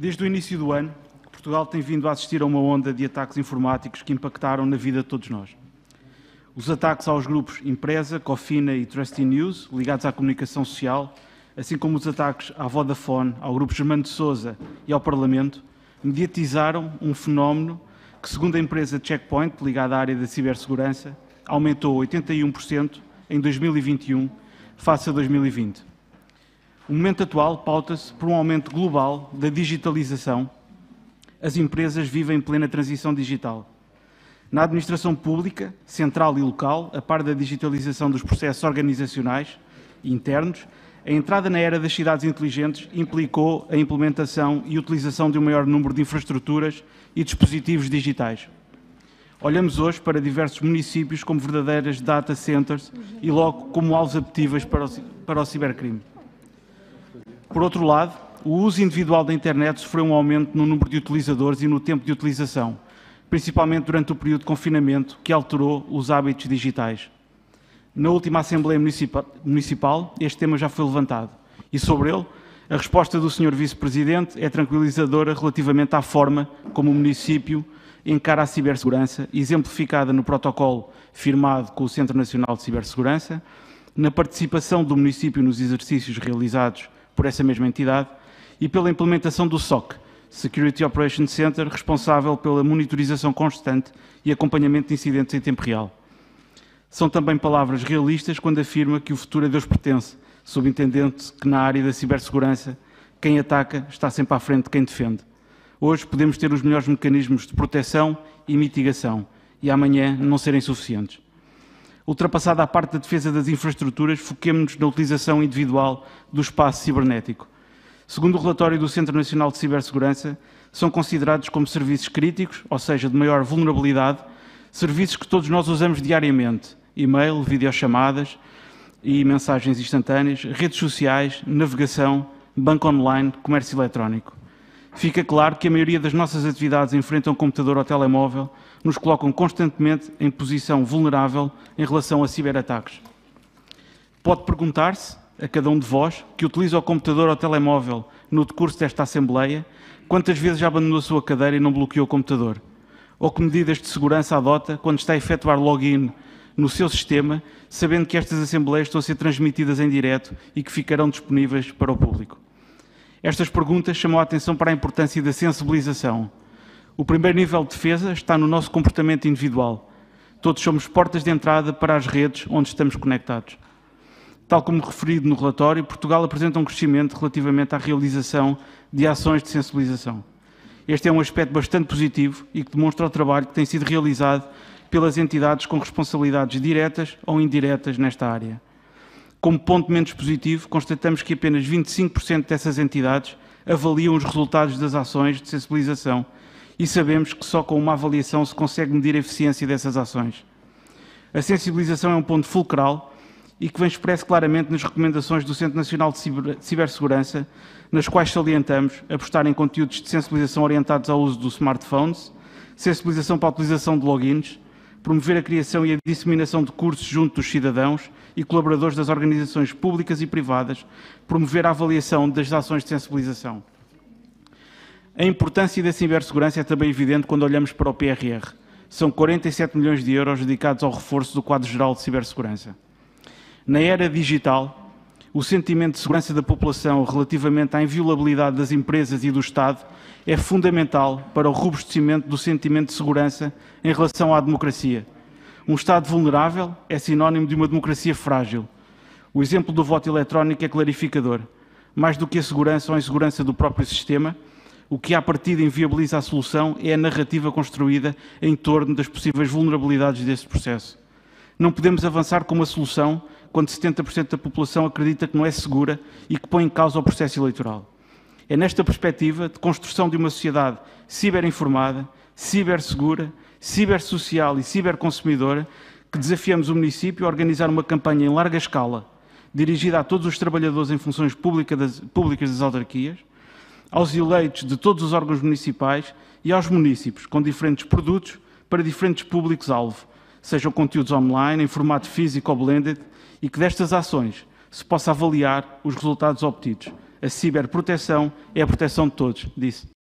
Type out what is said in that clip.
Desde o início do ano, Portugal tem vindo a assistir a uma onda de ataques informáticos que impactaram na vida de todos nós. Os ataques aos grupos Empresa, Cofina e Trusty News, ligados à comunicação social, assim como os ataques à Vodafone, ao grupo Germano de Souza e ao Parlamento, mediatizaram um fenómeno que, segundo a empresa Checkpoint, ligada à área da cibersegurança, aumentou 81% em 2021 face a 2020 o momento atual pauta-se por um aumento global da digitalização. As empresas vivem em plena transição digital. Na administração pública, central e local, a par da digitalização dos processos organizacionais e internos, a entrada na era das cidades inteligentes implicou a implementação e utilização de um maior número de infraestruturas e dispositivos digitais. Olhamos hoje para diversos municípios como verdadeiras data centers e logo como alvos apetitivas para o, para o cibercrime. Por outro lado, o uso individual da internet sofreu um aumento no número de utilizadores e no tempo de utilização, principalmente durante o período de confinamento, que alterou os hábitos digitais. Na última Assembleia Municipal, este tema já foi levantado e, sobre ele, a resposta do Sr. Vice-Presidente é tranquilizadora relativamente à forma como o município encara a cibersegurança, exemplificada no protocolo firmado com o Centro Nacional de Cibersegurança, na participação do município nos exercícios realizados por essa mesma entidade, e pela implementação do SOC, Security Operations Center, responsável pela monitorização constante e acompanhamento de incidentes em tempo real. São também palavras realistas quando afirma que o futuro a Deus pertence, subentendendo que na área da cibersegurança, quem ataca está sempre à frente de quem defende. Hoje podemos ter os melhores mecanismos de proteção e mitigação, e amanhã não serem suficientes. Ultrapassada a parte da defesa das infraestruturas, foquemos-nos na utilização individual do espaço cibernético. Segundo o relatório do Centro Nacional de Cibersegurança, são considerados como serviços críticos, ou seja, de maior vulnerabilidade, serviços que todos nós usamos diariamente: e-mail, videochamadas e mensagens instantâneas, redes sociais, navegação, banco online, comércio eletrónico fica claro que a maioria das nossas atividades enfrentam um computador ou telemóvel, nos colocam constantemente em posição vulnerável em relação a ciberataques. Pode perguntar-se a cada um de vós que utiliza o computador ou telemóvel no decurso desta Assembleia quantas vezes já abandonou a sua cadeira e não bloqueou o computador, ou que medidas de segurança adota quando está a efetuar login no seu sistema, sabendo que estas Assembleias estão a ser transmitidas em direto e que ficarão disponíveis para o público estas perguntas chamam a atenção para a importância da sensibilização. O primeiro nível de defesa está no nosso comportamento individual. Todos somos portas de entrada para as redes onde estamos conectados. Tal como referido no relatório, Portugal apresenta um crescimento relativamente à realização de ações de sensibilização. Este é um aspecto bastante positivo e que demonstra o trabalho que tem sido realizado pelas entidades com responsabilidades diretas ou indiretas nesta área. Como ponto menos positivo, constatamos que apenas 25% dessas entidades avaliam os resultados das ações de sensibilização e sabemos que só com uma avaliação se consegue medir a eficiência dessas ações. A sensibilização é um ponto fulcral e que vem expresso claramente nas recomendações do Centro Nacional de Cibersegurança, nas quais salientamos apostar em conteúdos de sensibilização orientados ao uso dos smartphones, sensibilização para a utilização de logins, promover a criação e a disseminação de cursos junto dos cidadãos e colaboradores das organizações públicas e privadas, promover a avaliação das ações de sensibilização. A importância da cibersegurança é também evidente quando olhamos para o PRR. São 47 milhões de euros dedicados ao reforço do quadro geral de cibersegurança. Na era digital, o sentimento de segurança da população relativamente à inviolabilidade das empresas e do Estado é fundamental para o robustecimento do sentimento de segurança em relação à democracia. Um Estado vulnerável é sinónimo de uma democracia frágil. O exemplo do voto eletrónico é clarificador. Mais do que a segurança ou a insegurança do próprio sistema, o que à partida inviabiliza a solução é a narrativa construída em torno das possíveis vulnerabilidades deste processo. Não podemos avançar com uma solução quando 70% da população acredita que não é segura e que põe em causa o processo eleitoral. É nesta perspectiva de construção de uma sociedade ciberinformada, cibersegura, cibersocial e ciberconsumidora que desafiamos o município a organizar uma campanha em larga escala, dirigida a todos os trabalhadores em funções pública das, públicas das autarquias, aos eleitos de todos os órgãos municipais e aos municípios, com diferentes produtos para diferentes públicos-alvo, sejam conteúdos online, em formato físico ou blended, e que destas ações se possa avaliar os resultados obtidos. A ciberproteção é a proteção de todos, disse.